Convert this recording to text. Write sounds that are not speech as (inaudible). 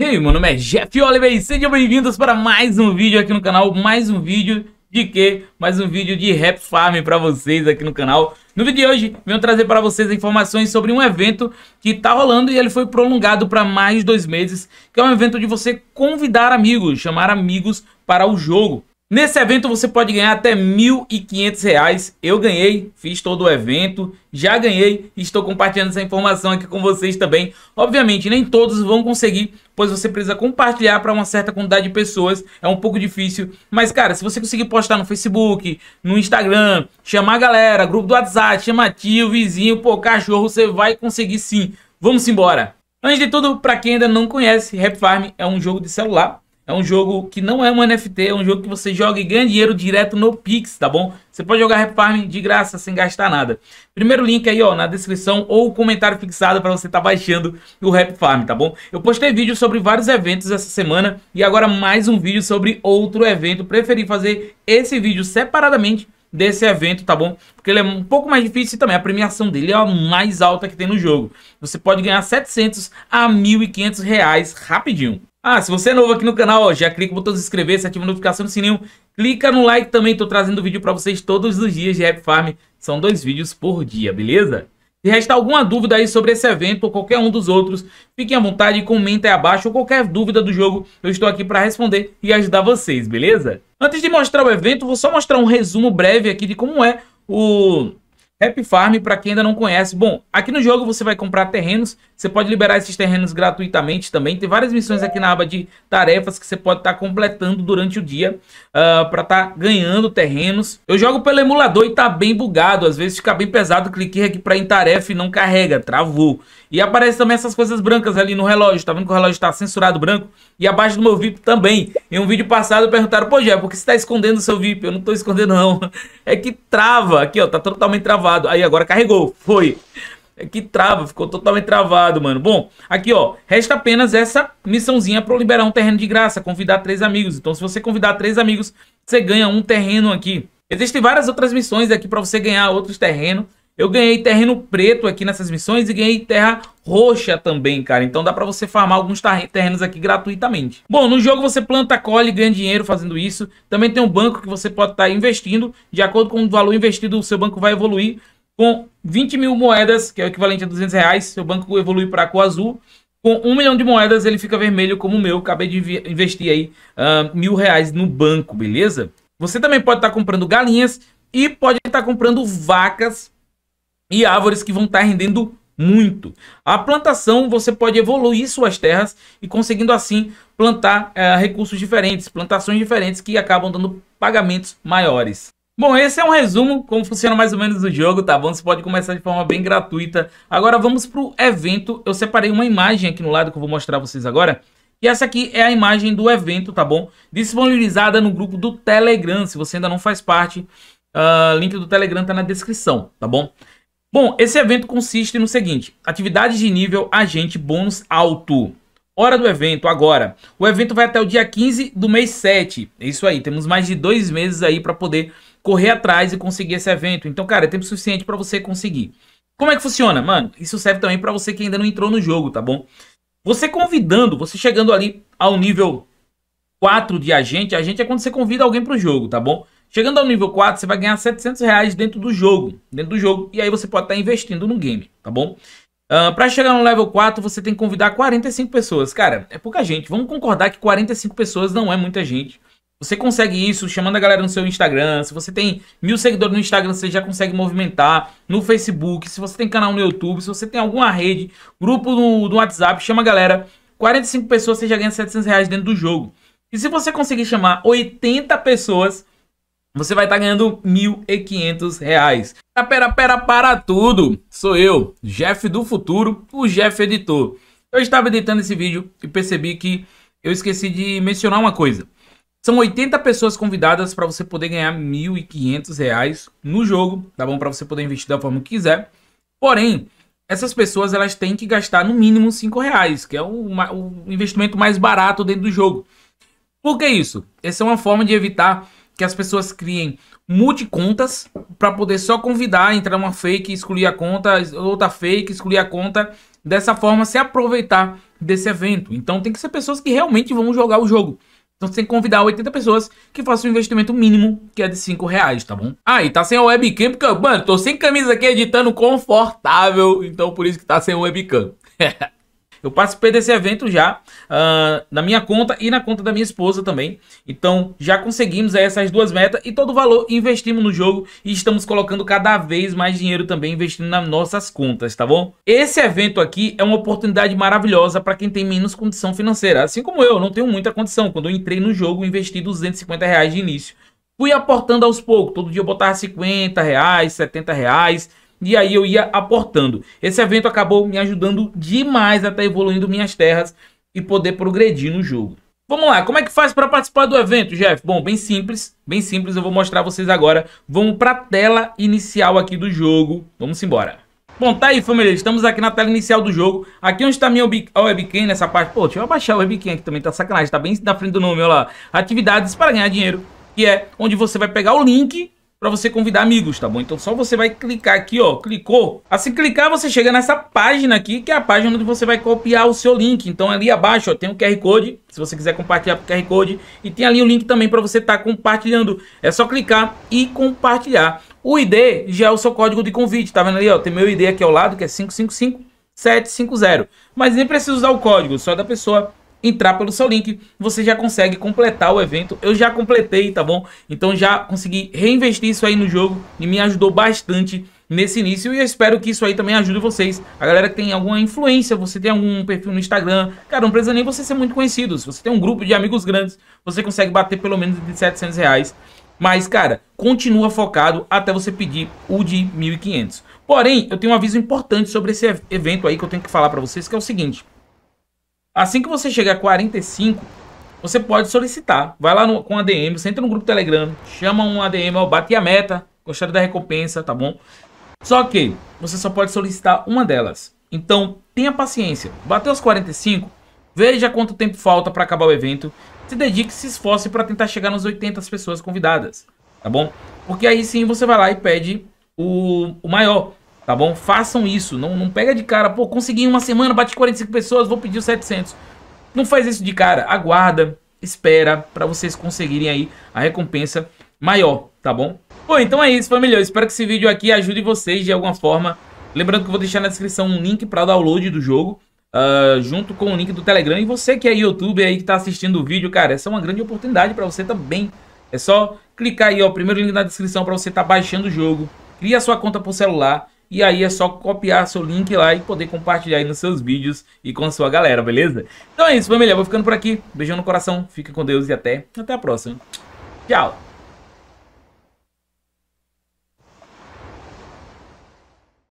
E aí, meu nome é Jeff Oliver e sejam bem-vindos para mais um vídeo aqui no canal, mais um vídeo de quê? Mais um vídeo de Rap Farm para vocês aqui no canal. No vídeo de hoje, venho trazer para vocês informações sobre um evento que está rolando e ele foi prolongado para mais dois meses, que é um evento de você convidar amigos, chamar amigos para o jogo. Nesse evento você pode ganhar até R$ 1.500. Eu ganhei, fiz todo o evento, já ganhei e estou compartilhando essa informação aqui com vocês também. Obviamente, nem todos vão conseguir, pois você precisa compartilhar para uma certa quantidade de pessoas. É um pouco difícil, mas cara, se você conseguir postar no Facebook, no Instagram, chamar a galera, grupo do WhatsApp, chamar tio, vizinho, pô, cachorro, você vai conseguir sim. Vamos embora! Antes de tudo, para quem ainda não conhece, Rap Farm é um jogo de celular é um jogo que não é um NFT, é um jogo que você joga e ganha dinheiro direto no Pix, tá bom? Você pode jogar Refarm de graça, sem gastar nada. Primeiro link aí, ó, na descrição ou comentário fixado para você estar tá baixando o Rap Farm, tá bom? Eu postei vídeo sobre vários eventos essa semana e agora mais um vídeo sobre outro evento. Preferi fazer esse vídeo separadamente desse evento, tá bom? Porque ele é um pouco mais difícil e também a premiação dele é a mais alta que tem no jogo. Você pode ganhar 700 a 1.500 reais rapidinho. Ah, se você é novo aqui no canal, ó, já clica no botão de se inscrever, se ativa a notificação do sininho, clica no like também, tô trazendo vídeo para vocês todos os dias de Rap Farm, são dois vídeos por dia, beleza? Se restar alguma dúvida aí sobre esse evento ou qualquer um dos outros, fiquem à vontade e aí abaixo ou qualquer dúvida do jogo, eu estou aqui para responder e ajudar vocês, beleza? Antes de mostrar o evento, vou só mostrar um resumo breve aqui de como é o Rap Farm para quem ainda não conhece. Bom, aqui no jogo você vai comprar terrenos você pode liberar esses terrenos gratuitamente também. Tem várias missões aqui na aba de tarefas que você pode estar tá completando durante o dia uh, ah, para estar tá ganhando terrenos. Eu jogo pelo emulador e tá bem bugado. Às vezes fica bem pesado. Cliquei aqui para em tarefa e não carrega, travou. E aparece também essas coisas brancas ali no relógio. Tá vendo que o relógio está censurado branco? E abaixo do meu VIP também. Em um vídeo passado perguntaram, pô, Jé, por que você está escondendo o seu VIP? Eu não estou escondendo, não. (laughs) É que trava. Aqui, ó, tá totalmente travado. Aí agora carregou. Foi. É que trava, ficou totalmente travado, mano. Bom, aqui ó, resta apenas essa missãozinha para liberar um terreno de graça, convidar três amigos. Então, se você convidar três amigos, você ganha um terreno aqui. Existem várias outras missões aqui para você ganhar outros terrenos. Eu ganhei terreno preto aqui nessas missões e ganhei terra roxa também, cara. Então dá pra você farmar alguns terrenos aqui gratuitamente. Bom, no jogo você planta, colhe e ganha dinheiro fazendo isso. Também tem um banco que você pode estar tá investindo. De acordo com o valor investido, o seu banco vai evoluir. Com 20 mil moedas, que é o equivalente a 200 reais, seu banco evolui para a cor azul. Com um milhão de moedas, ele fica vermelho como o meu. Acabei de investir aí uh, mil reais no banco, beleza? Você também pode estar tá comprando galinhas e pode estar tá comprando vacas e árvores que vão estar tá rendendo muito. A plantação, você pode evoluir suas terras e conseguindo assim plantar eh, recursos diferentes, plantações diferentes que acabam dando pagamentos maiores. Bom, esse é um resumo como funciona mais ou menos o jogo, tá bom? Você pode começar de forma bem gratuita. Agora vamos pro evento. Eu separei uma imagem aqui no lado que eu vou mostrar vocês agora. E essa aqui é a imagem do evento, tá bom? Disponibilizada no grupo do Telegram, se você ainda não faz parte. Uh, link do Telegram tá na descrição, tá bom? Bom, esse evento consiste no seguinte. Atividades de nível agente bônus alto. Hora do evento, agora. O evento vai até o dia 15 do mês 7. É isso aí, temos mais de dois meses aí para poder correr atrás e conseguir esse evento. Então, cara, é tempo suficiente para você conseguir. Como é que funciona? Mano, isso serve também para você que ainda não entrou no jogo, tá bom? Você convidando, você chegando ali ao nível 4 de agente, agente é quando você convida alguém para o jogo, tá bom? Chegando ao nível 4, você vai ganhar 700 reais dentro do jogo, dentro do jogo, e aí você pode estar tá investindo no game, tá bom? Uh, ah, para chegar no level 4, você tem que convidar 45 pessoas. Cara, é pouca gente. Vamos concordar que 45 pessoas não é muita gente. Você consegue isso chamando a galera no seu Instagram. Se você tem mil seguidores no Instagram, você já consegue movimentar. No Facebook, se você tem canal no YouTube, se você tem alguma rede, grupo no, no WhatsApp, chama a galera. 45 pessoas, você já ganha 700 reais dentro do jogo. E se você conseguir chamar 80 pessoas, você vai estar tá ganhando R$ 1.500. Pera, pera, para tudo! Sou eu, Jeff do Futuro, o Jeff Editor. Eu estava editando esse vídeo e percebi que eu esqueci de mencionar uma coisa. São 80 pessoas convidadas para você poder ganhar R$ 1.500 no jogo, tá bom? Para você poder investir da forma que quiser. Porém, essas pessoas elas têm que gastar no mínimo R$ reais, que é o, o investimento mais barato dentro do jogo. Por que isso? Essa é uma forma de evitar que as pessoas criem multicontas para poder só convidar, entrar uma fake, excluir a conta, outra fake, excluir a conta, dessa forma se aproveitar desse evento. Então tem que ser pessoas que realmente vão jogar o jogo. Então você tem que convidar 80 pessoas que façam um investimento mínimo, que é de 5 reais, tá bom? Ah, e tá sem a webcam, porque, mano, tô sem camisa aqui editando confortável, então por isso que tá sem webcam. (laughs) Eu participei desse evento já uh, na minha conta e na conta da minha esposa também. Então já conseguimos essas duas metas e todo o valor investimos no jogo e estamos colocando cada vez mais dinheiro também investindo nas nossas contas, tá bom? Esse evento aqui é uma oportunidade maravilhosa para quem tem menos condição financeira. Assim como eu, não tenho muita condição. Quando eu entrei no jogo, investi 250 reais de início. Fui aportando aos poucos, todo dia eu botava 50 reais, 70 reais e aí eu ia aportando. Esse evento acabou me ajudando demais a estar tá evoluindo minhas terras e poder progredir no jogo. Vamos lá, como é que faz para participar do evento, Jeff? Bom, bem simples, bem simples, eu vou mostrar vocês agora. Vamos para a tela inicial aqui do jogo, vamos embora. Bom, tá aí, família, estamos aqui na tela inicial do jogo. Aqui onde está minha web... webcam nessa parte... Pô, deixa eu abaixar o webcam aqui também, tá sacanagem, tá bem na frente do nome, olha lá. Atividades para ganhar dinheiro, que é onde você vai pegar o link para você convidar amigos, tá bom? Então só você vai clicar aqui, ó, clicou. Assim clicar, você chega nessa página aqui, que é a página onde você vai copiar o seu link. Então ali abaixo, ó, tem o um QR Code, se você quiser compartilhar o QR Code, e tem ali o um link também para você estar tá compartilhando. É só clicar e compartilhar. O ID já é o seu código de convite, tá vendo ali, ó? Tem meu ID aqui ao lado, que é 555750. Mas nem precisa usar o código, só é da pessoa entrar pelo seu link, você já consegue completar o evento. Eu já completei, tá bom? Então já consegui reinvestir isso aí no jogo e me ajudou bastante nesse início e eu espero que isso aí também ajude vocês. A galera que tem alguma influência, você tem algum perfil no Instagram, cara, não precisa nem você ser muito conhecido. Se você tem um grupo de amigos grandes, você consegue bater pelo menos de 700 reais. Mas, cara, continua focado até você pedir o de 1.500. Porém, eu tenho um aviso importante sobre esse evento aí que eu tenho que falar para vocês, que é o seguinte. Assim que você chegar a 45, você pode solicitar. Vai lá no, com ADM, você entra no grupo Telegram, chama um ADM, bate a meta, gostaria da recompensa, tá bom? Só que você só pode solicitar uma delas. Então, tenha paciência. Bateu os 45, veja quanto tempo falta para acabar o evento, se dedique, se esforce para tentar chegar nos 80 pessoas convidadas, tá bom? Porque aí sim você vai lá e pede o, o maior. Tá bom? Façam isso. Não, não pega de cara. Pô, consegui uma semana, bati 45 pessoas, vou pedir os 700. Não faz isso de cara. Aguarda, espera para vocês conseguirem aí a recompensa maior, tá bom? Bom, então é isso, família. Eu espero que esse vídeo aqui ajude vocês de alguma forma. Lembrando que eu vou deixar na descrição um link para download do jogo. Uh, junto com o link do Telegram. E você que é YouTube aí que está assistindo o vídeo, cara, essa é uma grande oportunidade para você também. É só clicar aí, ó, primeiro link na descrição para você estar tá baixando o jogo. Cria sua conta por celular e aí é só copiar seu link lá e poder compartilhar aí nos seus vídeos e com a sua galera, beleza? Então é isso, família. Vou ficando por aqui. Beijão no coração. Fica com Deus e até, até a próxima. Tchau!